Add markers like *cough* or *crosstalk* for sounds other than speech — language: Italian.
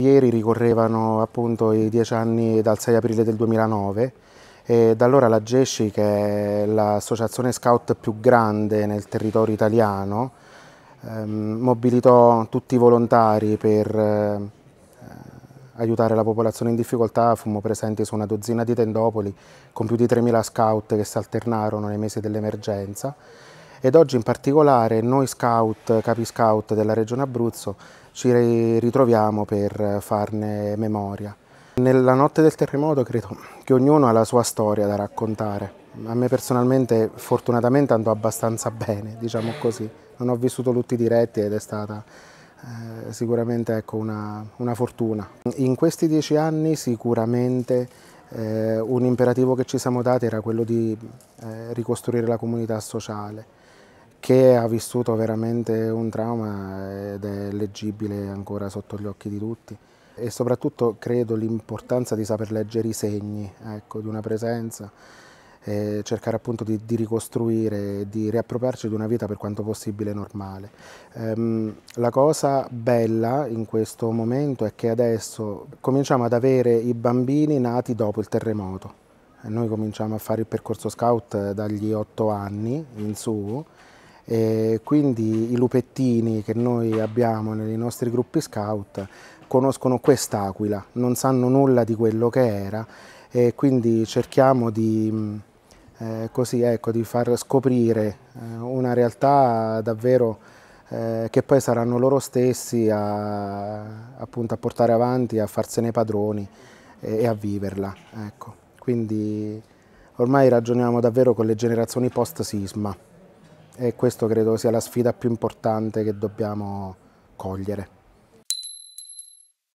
Ieri ricorrevano appunto i dieci anni dal 6 aprile del 2009 e da allora la GESCI, che è l'associazione scout più grande nel territorio italiano, ehm, mobilitò tutti i volontari per eh, eh aiutare la popolazione in difficoltà. Fummo presenti su una dozzina di tendopoli con più di 3.000 scout che si alternarono nei mesi dell'emergenza ed oggi in particolare noi scout, capi scout della regione Abruzzo ci ritroviamo per farne memoria. Nella notte del terremoto credo che ognuno ha la sua storia da raccontare. A me personalmente fortunatamente andò abbastanza *laughs* bene, diciamo così. Non ho vissuto lutti diretti ed è stata eh, sicuramente ecco, una, una, fortuna. In questi dieci anni sicuramente eh, un imperativo che ci siamo dati era quello di eh, ricostruire la comunità sociale che ha vissuto veramente un trauma ed è leggibile ancora sotto gli occhi di tutti e soprattutto credo l'importanza di saper leggere i segni ecco, di una presenza e cercare appunto di, di ricostruire, di riappropriarci di una vita per quanto possibile normale. Ehm, la cosa bella in questo momento è che adesso cominciamo ad avere i bambini nati dopo il terremoto. noi cominciamo a fare il percorso scout dagli 8 anni in su e quindi i lupettini che noi abbiamo nei nostri gruppi scout conoscono quest'aquila, non sanno nulla di quello che era e quindi cerchiamo di, eh, così, ecco, di far scoprire eh, una realtà davvero eh, che poi saranno loro stessi a, appunto, a portare avanti, a farsene padroni e, e a viverla. Ecco. Quindi ormai ragioniamo davvero con le generazioni post-sisma e questo credo sia la sfida più importante che dobbiamo cogliere.